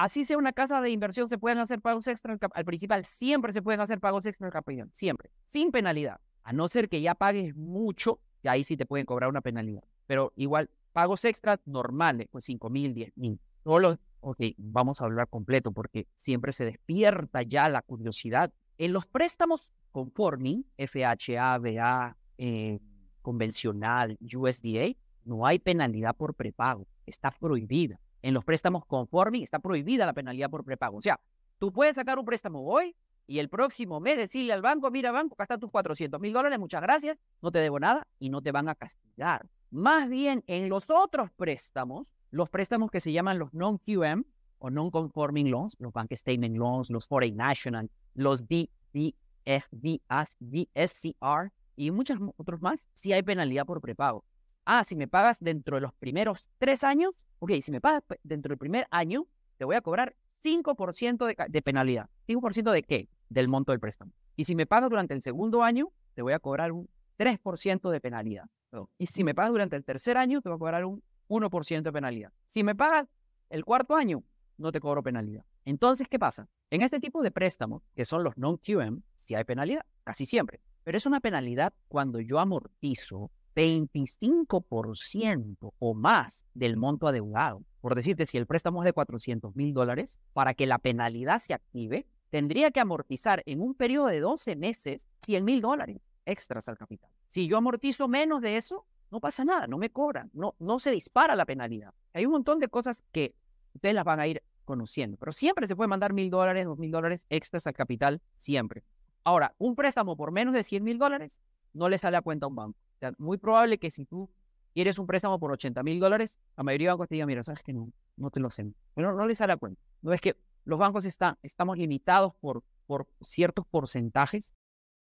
Así sea una casa de inversión, se pueden hacer pagos extra al, principal. Siempre se pueden hacer pagos extra al capital. Siempre. Sin penalidad. A no ser que ya pagues mucho, y ahí sí te pueden cobrar una penalidad. Pero igual, pagos extra normales, pues 5 mil, 10 mil. Solo, ok, vamos a hablar completo porque siempre se despierta ya la curiosidad. En los préstamos conforming, FHA, BA, eh, convencional, USDA, no hay penalidad por prepago. Está prohibida en los préstamos conforming está prohibida la penalidad por prepago. O sea, tú puedes sacar un préstamo hoy y el próximo mes decirle al banco, mira banco, acá están tus 400 mil dólares, muchas gracias, no te debo nada y no te van a castigar. Más bien, en los otros préstamos, los préstamos que se llaman los non-QM o non-conforming loans, los bank statement loans, los foreign national, los DSCR y muchos otros más, sí hay penalidad por prepago ah, si me pagas dentro de los primeros tres años, ok, si me pagas pues, dentro del primer año, te voy a cobrar 5% de, penalidad. ¿5% de qué? Del monto del préstamo. Y si me pagas durante el segundo año, te voy a cobrar un 3% de penalidad. Y si me pagas durante el tercer año, te voy a cobrar un 1% de penalidad. Si me pagas el cuarto año, no te cobro penalidad. Entonces, ¿qué pasa? En este tipo de préstamos, que son los non-QM, si hay penalidad, casi siempre. Pero es una penalidad cuando yo amortizo 25% o más del monto adeudado. Por decirte, si el préstamo es de 400 mil dólares, para que la penalidad se active, tendría que amortizar en un periodo de 12 meses 100 mil dólares extras al capital. Si yo amortizo menos de eso, no pasa nada, no me cobran, no, no se dispara la penalidad. Hay un montón de cosas que ustedes las van a ir conociendo, pero siempre se puede mandar mil dólares, dos mil dólares extras al capital, siempre. Ahora, un préstamo por menos de 100 mil dólares no le sale a cuenta a un banco muy probable que si tú quieres un préstamo por 80 mil dólares, la mayoría de bancos te diga, mira, sabes que no, no te lo hacen. Bueno, no les da la cuenta. No es que los bancos estamos limitados por, por ciertos porcentajes